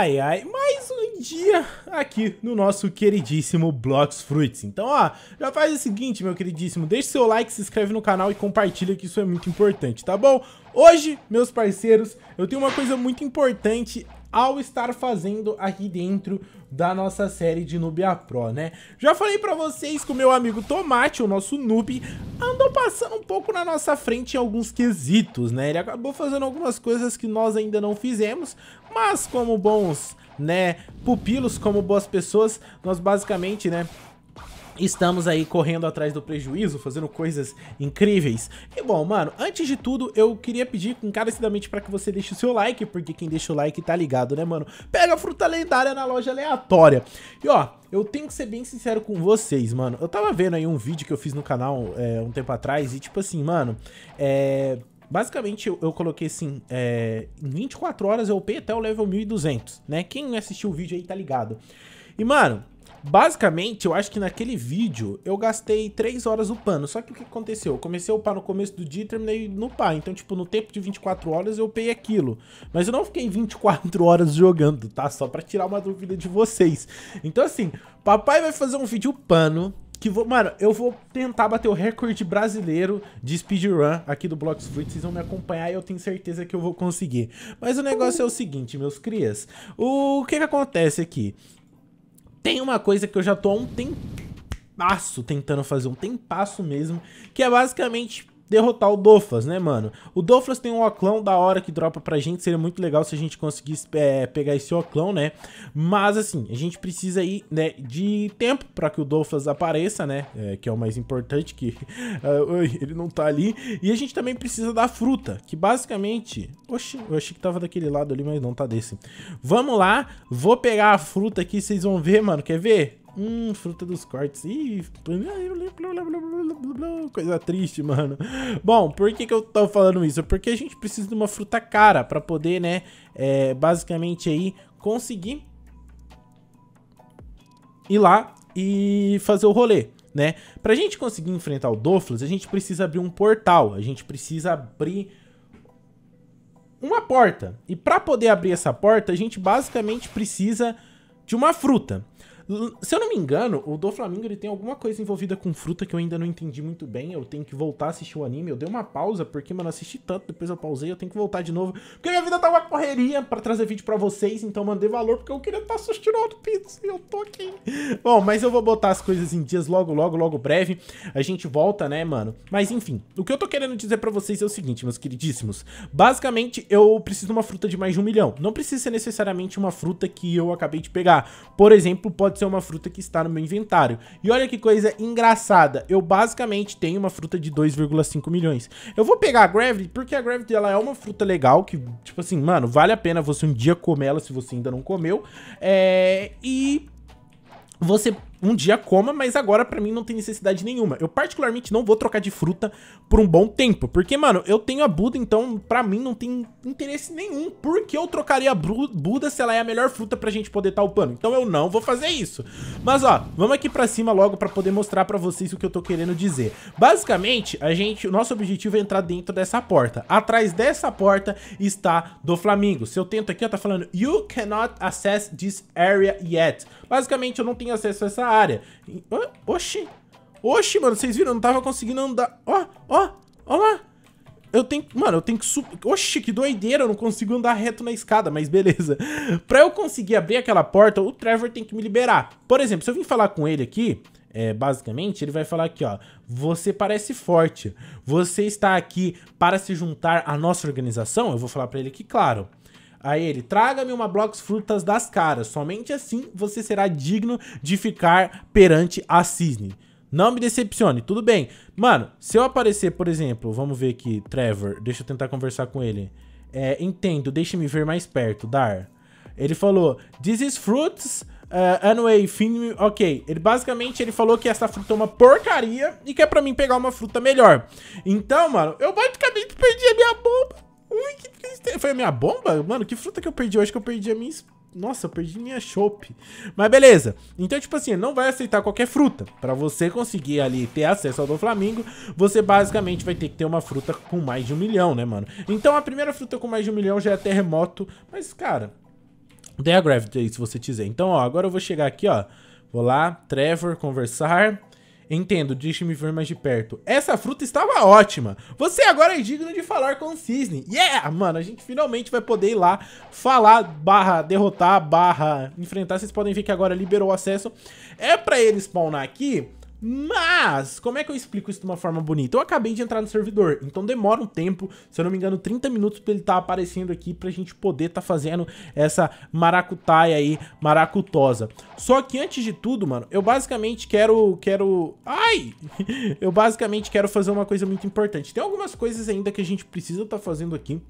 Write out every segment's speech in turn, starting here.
Ai, ai, mais um dia aqui no nosso queridíssimo Blocks Fruits. Então, ó, já faz o seguinte, meu queridíssimo, deixa seu like, se inscreve no canal e compartilha que isso é muito importante, tá bom? Hoje, meus parceiros, eu tenho uma coisa muito importante ao estar fazendo aqui dentro da nossa série de Nubia Pro, né? Já falei pra vocês que o meu amigo Tomate, o nosso noob, andou passando um pouco na nossa frente em alguns quesitos, né? Ele acabou fazendo algumas coisas que nós ainda não fizemos, mas como bons, né, pupilos, como boas pessoas, nós basicamente, né, Estamos aí correndo atrás do prejuízo, fazendo coisas incríveis. E bom, mano, antes de tudo, eu queria pedir encarecidamente para que você deixe o seu like, porque quem deixa o like tá ligado, né, mano? Pega a fruta lendária na loja aleatória. E ó, eu tenho que ser bem sincero com vocês, mano. Eu tava vendo aí um vídeo que eu fiz no canal é, um tempo atrás e tipo assim, mano, é... Basicamente, eu, eu, coloquei assim, é, em 24 horas eu upei até o level 1200, né? Quem assistiu o vídeo aí tá ligado. E, mano, Basicamente, eu acho que naquele vídeo eu gastei 3 horas upando. Só que o que aconteceu? Eu comecei a upar no começo do dia e terminei no par. Então, tipo, no tempo de 24 horas eu upei aquilo. Mas eu não fiquei 24 horas jogando, tá? Só pra tirar uma dúvida de vocês. Então, assim, papai vai fazer um vídeo upando. Que vou, mano, eu vou tentar bater o recorde brasileiro de speedrun aqui do Blox Fruit. Vocês vão me acompanhar e eu tenho certeza que eu vou conseguir. Mas o negócio é o seguinte, meus crias. O que que acontece aqui? tem uma coisa que eu já tô há um passo tentando fazer, um tempasso mesmo, que é basicamente derrotar o Doflas, né, mano? O Doflas tem um oclão da hora que dropa pra gente, seria muito legal se a gente conseguisse é, pegar esse oclão, né? Mas, assim, a gente precisa aí, né, de tempo pra que o Doflas apareça, né? É, que é o mais importante, que ah, ele não tá ali. E a gente também precisa da fruta, que basicamente... Oxi, eu achei que tava daquele lado ali, mas não, tá desse. Vamos lá, vou pegar a fruta aqui, vocês vão ver, mano, quer ver? Hum, fruta dos cortes. Ih, coisa triste, mano. Bom, por que, que eu tô falando isso? Porque a gente precisa de uma fruta cara pra poder, né, é, basicamente aí, conseguir ir lá e fazer o rolê. Né? Pra gente conseguir enfrentar o Doflus a gente precisa abrir um portal, a gente precisa abrir uma porta. E para poder abrir essa porta, a gente basicamente precisa de uma fruta. Se eu não me engano, o do Flamengo ele tem alguma coisa envolvida com fruta que eu ainda não entendi muito bem. Eu tenho que voltar a assistir o anime. Eu dei uma pausa porque, mano, assisti tanto, depois eu pausei, eu tenho que voltar de novo. Porque minha vida tá uma correria para trazer vídeo para vocês, então mandei valor porque eu queria estar tá assistindo outro Piece e eu tô aqui. Bom, mas eu vou botar as coisas em dias logo, logo, logo breve. A gente volta, né, mano? Mas enfim, o que eu tô querendo dizer para vocês é o seguinte, meus queridíssimos. Basicamente, eu preciso de uma fruta de mais de um milhão. Não precisa ser necessariamente uma fruta que eu acabei de pegar. Por exemplo, pode ser uma fruta que está no meu inventário. E olha que coisa engraçada, eu basicamente tenho uma fruta de 2,5 milhões. Eu vou pegar a Gravity porque a Gravity ela é uma fruta legal que, tipo assim, mano, vale a pena você um dia comer ela se você ainda não comeu. É... E você um dia coma, mas agora para mim não tem necessidade nenhuma. Eu particularmente não vou trocar de fruta por um bom tempo, porque, mano, eu tenho a Buda, então para mim não tem interesse nenhum. Por que eu trocaria a Buda se ela é a melhor fruta pra gente poder tá upando? Então eu não vou fazer isso. Mas, ó, vamos aqui pra cima logo para poder mostrar para vocês o que eu tô querendo dizer. Basicamente, a gente, o nosso objetivo é entrar dentro dessa porta. Atrás dessa porta está do flamingo. Se eu tento aqui, ó, tá falando, you cannot access this area yet. Basicamente, eu não tenho acesso a essa área. Oxi. Oxi, mano, vocês viram? Eu não tava conseguindo andar. Ó, ó, ó lá. Eu tenho, mano, eu tenho que subir. Oxi, que doideira, eu não consigo andar reto na escada, mas beleza. pra eu conseguir abrir aquela porta, o Trevor tem que me liberar. Por exemplo, se eu vim falar com ele aqui, é, basicamente, ele vai falar aqui, ó. Você parece forte. Você está aqui para se juntar à nossa organização? Eu vou falar para ele que, claro a ele: Traga-me uma blox frutas das caras, somente assim você será digno de ficar perante a cisne. Não me decepcione, tudo bem. Mano, se eu aparecer, por exemplo, vamos ver aqui, Trevor, deixa eu tentar conversar com ele. É, entendo, deixa me ver mais perto, Dar. Ele falou, this is fruits, uh, anyway, film, ok. Ele basicamente, ele falou que essa fruta é uma porcaria e que é pra mim pegar uma fruta melhor. Então, mano, eu basicamente perdi a minha bomba. Ui, que tristeza. Foi a minha bomba? Mano, que fruta que eu perdi hoje que eu perdi a minha... Nossa, eu perdi minha chope. Mas beleza. Então, tipo assim, não vai aceitar qualquer fruta. Pra você conseguir ali ter acesso ao do Flamengo, você basicamente vai ter que ter uma fruta com mais de um milhão, né, mano? Então, a primeira fruta com mais de um milhão já é terremoto. Mas, cara, dê a Gravity aí se você quiser. Então, ó, agora eu vou chegar aqui, ó. Vou lá, Trevor, conversar. Entendo, deixe me ver mais de perto. Essa fruta estava ótima. Você agora é digno de falar com o cisne. Yeah, mano, a gente finalmente vai poder ir lá falar, barra, derrotar, barra, enfrentar. Vocês podem ver que agora liberou o acesso. É pra ele spawnar aqui mas, como é que eu explico isso de uma forma bonita? Eu acabei de entrar no servidor, então demora um tempo, se eu não me engano, 30 minutos pra ele estar tá aparecendo aqui pra gente poder estar tá fazendo essa maracutaia aí, maracutosa. Só que antes de tudo, mano, eu basicamente quero... quero... Ai! eu basicamente quero fazer uma coisa muito importante. Tem algumas coisas ainda que a gente precisa estar tá fazendo aqui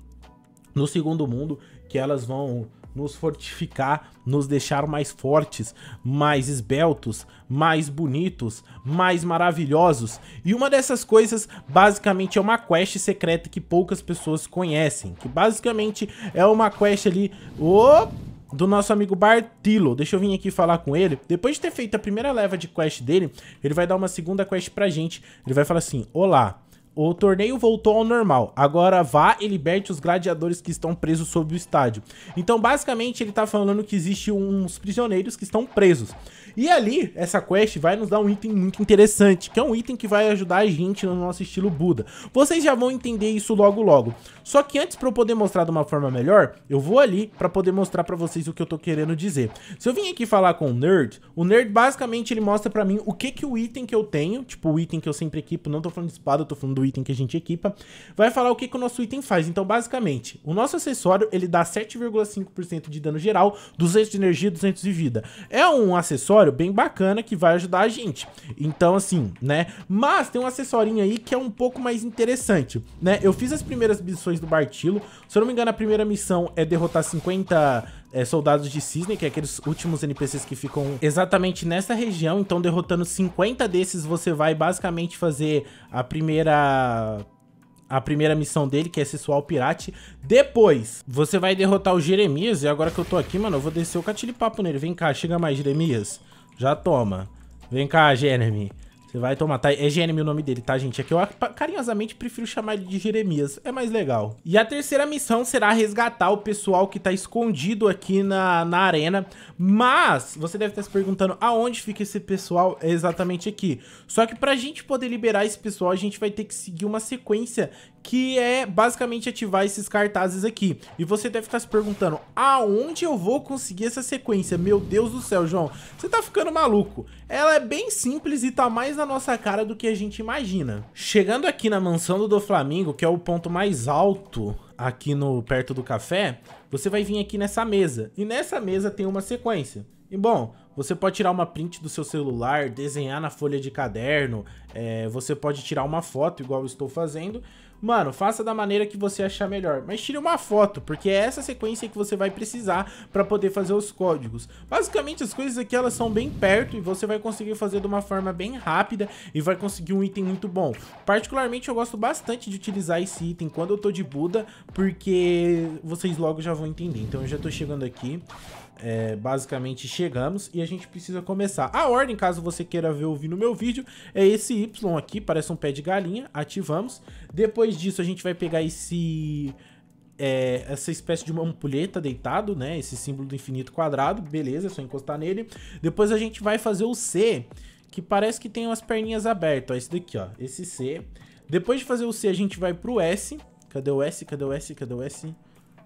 no segundo mundo, que elas vão nos fortificar, nos deixar mais fortes, mais esbeltos, mais bonitos, mais maravilhosos. E uma dessas coisas basicamente é uma quest secreta que poucas pessoas conhecem, que basicamente é uma quest ali... Opa! do nosso amigo Bartilo. Deixa eu vir aqui falar com ele. Depois de ter feito a primeira leva de quest dele, ele vai dar uma segunda quest pra gente. Ele vai falar assim, olá, o torneio voltou ao normal. Agora vá e liberte os gladiadores que estão presos sob o estádio. Então, basicamente, ele tá falando que existe uns prisioneiros que estão presos. E ali, essa quest vai nos dar um item muito interessante, que é um item que vai ajudar a gente no nosso estilo Buda. Vocês já vão entender isso logo logo. Só que antes para eu poder mostrar de uma forma melhor, eu vou ali para poder mostrar para vocês o que eu tô querendo dizer. Se eu vim aqui falar com o Nerd, o Nerd basicamente ele mostra para mim o que que o item que eu tenho, tipo o item que eu sempre equipo, não tô falando de espada, tô falando do item que a gente equipa, vai falar o que, que o nosso item faz. Então, basicamente, o nosso acessório, ele dá 7,5% de dano geral, 200 de energia, 200 de vida. É um acessório bem bacana que vai ajudar a gente. Então, assim, né? Mas tem um acessorinho aí que é um pouco mais interessante, né? Eu fiz as primeiras missões do Bartilo. Se eu não me engano, a primeira missão é derrotar 50 é, soldados de cisne, que é aqueles últimos NPCs que ficam exatamente nessa região. Então, derrotando 50 desses, você vai basicamente fazer a primeira a primeira missão dele, que é sexual pirate. Depois, você vai derrotar o Jeremias. E agora que eu tô aqui, mano, eu vou descer o catilipapo nele. Vem cá, chega mais, Jeremias. Já toma. Vem cá, Jeremy. Você vai tomar, tá? É Jeremy o nome dele, tá, gente? É que eu carinhosamente prefiro chamar ele de Jeremias. É mais legal. E a terceira missão será resgatar o pessoal que tá escondido aqui na, na arena. Mas, você deve estar se perguntando aonde fica esse pessoal é exatamente aqui. Só que pra gente poder liberar esse pessoal, a gente vai ter que seguir uma sequência que é basicamente ativar esses cartazes aqui. E você deve estar se perguntando, aonde eu vou conseguir essa sequência? Meu Deus do céu, João, você tá ficando maluco. Ela é bem simples e tá mais na nossa cara do que a gente imagina. Chegando aqui na mansão do Flamengo, que é o ponto mais alto aqui no perto do café, você vai vir aqui nessa mesa. E nessa mesa tem uma sequência. E bom, você pode tirar uma print do seu celular, desenhar na folha de caderno, é, você pode tirar uma foto, igual eu estou fazendo, Mano, faça da maneira que você achar melhor, mas tire uma foto, porque é essa sequência que você vai precisar para poder fazer os códigos. Basicamente, as coisas aqui elas são bem perto e você vai conseguir fazer de uma forma bem rápida e vai conseguir um item muito bom. Particularmente, eu gosto bastante de utilizar esse item quando eu tô de Buda, porque vocês logo já vão entender. Então, eu já tô chegando aqui é, basicamente chegamos e a gente precisa começar. A ordem, caso você queira ver ouvir no meu vídeo, é esse Y aqui, parece um pé de galinha, ativamos. Depois disso a gente vai pegar esse... É, essa espécie de uma ampulheta deitado, né? Esse símbolo do infinito quadrado, beleza, é só encostar nele. Depois a gente vai fazer o C, que parece que tem umas perninhas abertas, ó, esse daqui, ó, esse C. Depois de fazer o C, a gente vai pro S. Cadê o S? Cadê o S? Cadê o S? Cadê o S?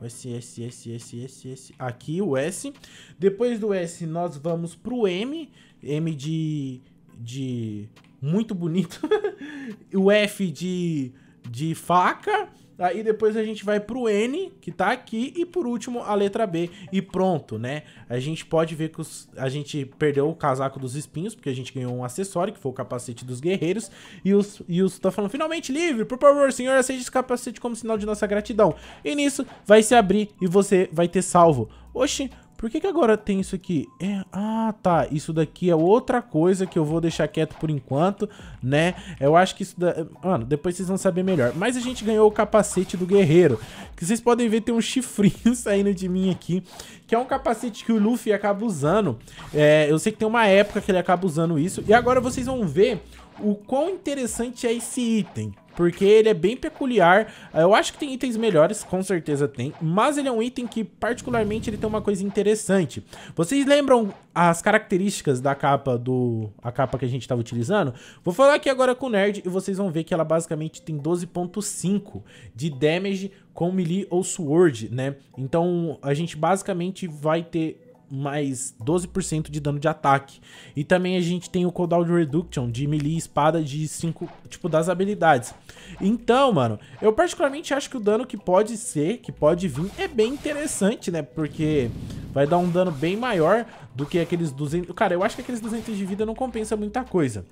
S, S, S, S, S, S. Aqui o S. Depois do S, nós vamos pro M. M de... de... Muito bonito. o F de... de faca. Tá? E depois a gente vai pro N, que tá aqui, e por último a letra B. E pronto, né? A gente pode ver que os, a gente perdeu o casaco dos espinhos, porque a gente ganhou um acessório, que foi o capacete dos guerreiros. E os, e os tá falando, finalmente livre, por favor, senhor, aceite esse capacete como sinal de nossa gratidão. E nisso vai se abrir e você vai ter salvo. Oxi, por que, que agora tem isso aqui? É, ah, tá. Isso daqui é outra coisa que eu vou deixar quieto por enquanto, né? Eu acho que isso da... Mano, depois vocês vão saber melhor. Mas a gente ganhou o capacete do guerreiro. Que vocês podem ver, tem um chifrinho saindo de mim aqui. Que é um capacete que o Luffy acaba usando. É, eu sei que tem uma época que ele acaba usando isso. E agora vocês vão ver o quão interessante é esse item. Porque ele é bem peculiar. Ah, eu acho que tem itens melhores, com certeza tem. Mas ele é um item que, particularmente, ele tem uma coisa interessante. Vocês lembram as características da capa do... A capa que a gente estava utilizando? Vou falar aqui agora com o Nerd e vocês vão ver que ela basicamente tem 12.5 de damage com melee ou sword, né? Então, a gente basicamente vai ter mais 12% de dano de ataque. E também a gente tem o cooldown reduction de melee e espada de 5, tipo, das habilidades. Então, mano, eu particularmente acho que o dano que pode ser, que pode vir, é bem interessante, né? Porque vai dar um dano bem maior do que aqueles 200... Cara, eu acho que aqueles 200 de vida não compensa muita coisa.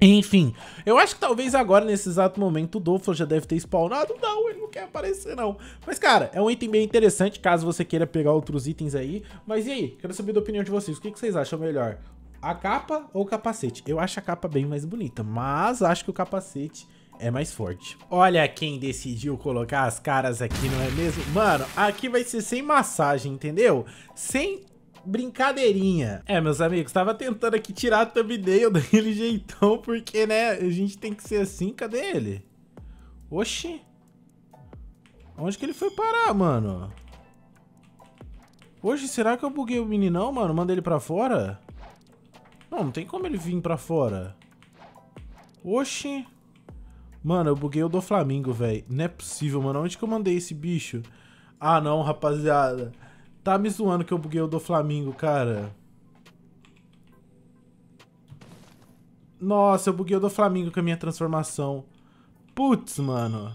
Enfim, eu acho que talvez agora, nesse exato momento, o Dolphin já deve ter spawnado. Não, ele não quer aparecer, não. Mas, cara, é um item bem interessante, caso você queira pegar outros itens aí. Mas e aí? Quero saber da opinião de vocês. O que vocês acham melhor? A capa ou o capacete? Eu acho a capa bem mais bonita, mas acho que o capacete é mais forte. Olha quem decidiu colocar as caras aqui, não é mesmo? Mano, aqui vai ser sem massagem, entendeu? Sem brincadeirinha. É, meus amigos, tava tentando aqui tirar a thumbnail daquele jeitão, porque, né, a gente tem que ser assim. Cadê ele? Oxi. Onde que ele foi parar, mano? Oxi, será que eu buguei o meninão, mano? Mandei ele pra fora? Não, não tem como ele vir pra fora. Oxi. Mano, eu buguei o do flamingo velho. Não é possível, mano. Onde que eu mandei esse bicho? Ah, não, rapaziada. Tá me zoando que eu buguei o do Flamengo, cara. Nossa, eu buguei o do Flamengo com a minha transformação. Putz, mano.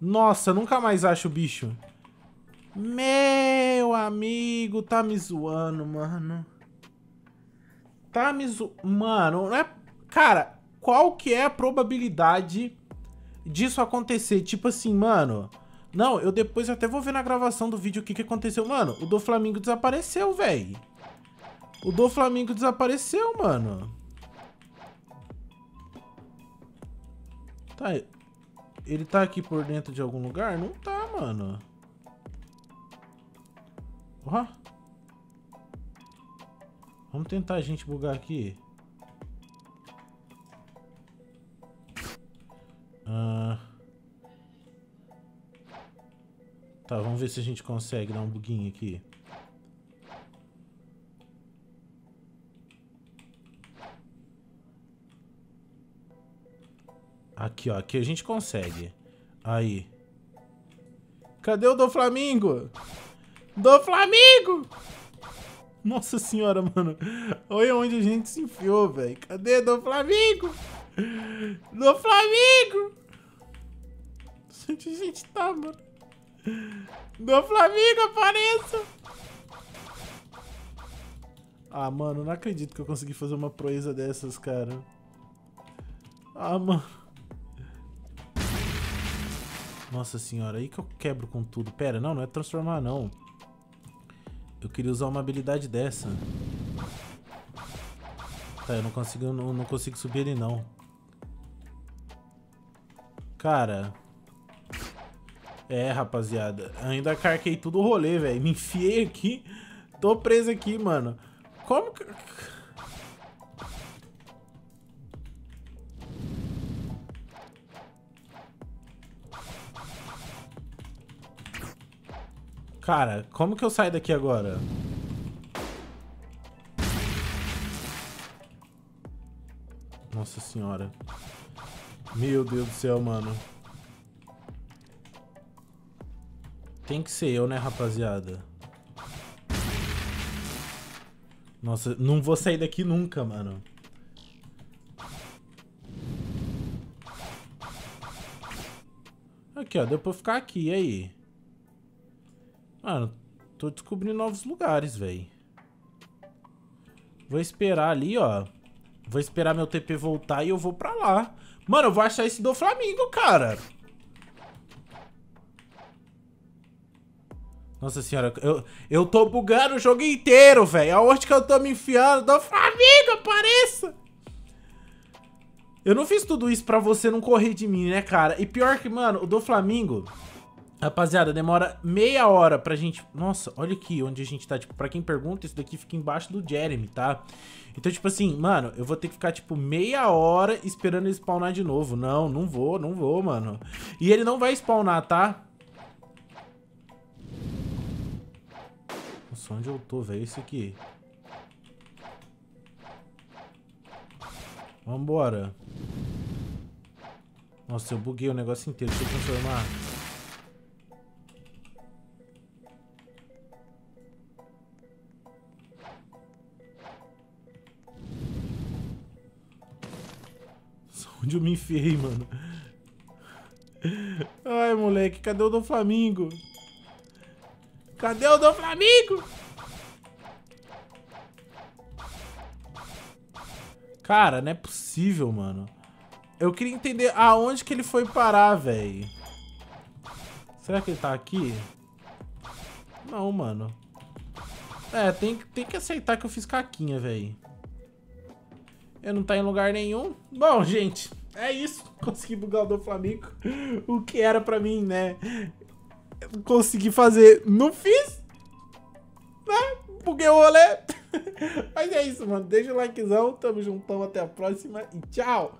Nossa, nunca mais acho o bicho. Meu amigo, tá me zoando, mano. Tá me zoando. Mano, não é... Cara, qual que é a probabilidade disso acontecer? Tipo assim, mano... Não, eu depois até vou ver na gravação do vídeo o que, que aconteceu. Mano, o do Flamengo desapareceu, velho. O do Flamengo desapareceu, mano. Tá, ele tá aqui por dentro de algum lugar? Não tá, mano. Ó. Vamos tentar a gente bugar aqui. Ah... Tá, vamos ver se a gente consegue dar um buguinho aqui. Aqui, ó. Aqui a gente consegue. Aí. Cadê o do Flamengo? Do Nossa senhora, mano. Olha onde a gente se enfiou, velho. Cadê do Doflamingo! Do Onde a gente tá, mano? Do Flamengo, apareça! Ah, mano, não acredito que eu consegui fazer uma proeza dessas, cara. Ah, mano. Nossa senhora, aí que eu quebro com tudo. Pera, não, não é transformar, não. Eu queria usar uma habilidade dessa. Tá, eu não consigo, não, não consigo subir ele, não. Cara... É, rapaziada, ainda carquei tudo o rolê, velho. Me enfiei aqui, tô preso aqui, mano. Como que... Cara, como que eu saio daqui agora? Nossa senhora. Meu Deus do céu, mano. Tem que ser eu, né, rapaziada? Nossa, não vou sair daqui nunca, mano. Aqui, ó. Deu pra ficar aqui, e aí? Mano, tô descobrindo novos lugares, velho. Vou esperar ali, ó. Vou esperar meu TP voltar e eu vou pra lá. Mano, eu vou achar esse do Flamengo, cara. Nossa senhora, eu, eu tô bugando o jogo inteiro, velho. Aonde que eu tô me enfiando? Da Flamengo, apareça! Eu não fiz tudo isso pra você não correr de mim, né, cara? E pior que, mano, o do Flamengo... Rapaziada, demora meia hora pra gente... Nossa, olha aqui onde a gente tá. Tipo, pra quem pergunta, isso daqui fica embaixo do Jeremy, tá? Então, tipo assim, mano, eu vou ter que ficar, tipo, meia hora esperando ele spawnar de novo. Não, não vou, não vou, mano. E ele não vai spawnar, tá? Nossa, onde eu tô, velho? É isso aqui. Vambora. Nossa, eu buguei o negócio inteiro. Deixa eu transformar. Onde eu me enfiei, mano? Ai, moleque, cadê o do Flamengo? Cadê o do Flamengo? Cara, não é possível, mano. Eu queria entender aonde que ele foi parar, velho. Será que ele tá aqui? Não, mano. É, tem, tem que aceitar que eu fiz caquinha, velho. Eu não tá em lugar nenhum. Bom, gente, é isso. Consegui bugar o do Flamengo. o que era pra mim, né? consegui fazer, não fiz, né? Porque o rolê. Mas é isso, mano. Deixa o likezão, tamo juntão, até a próxima e tchau!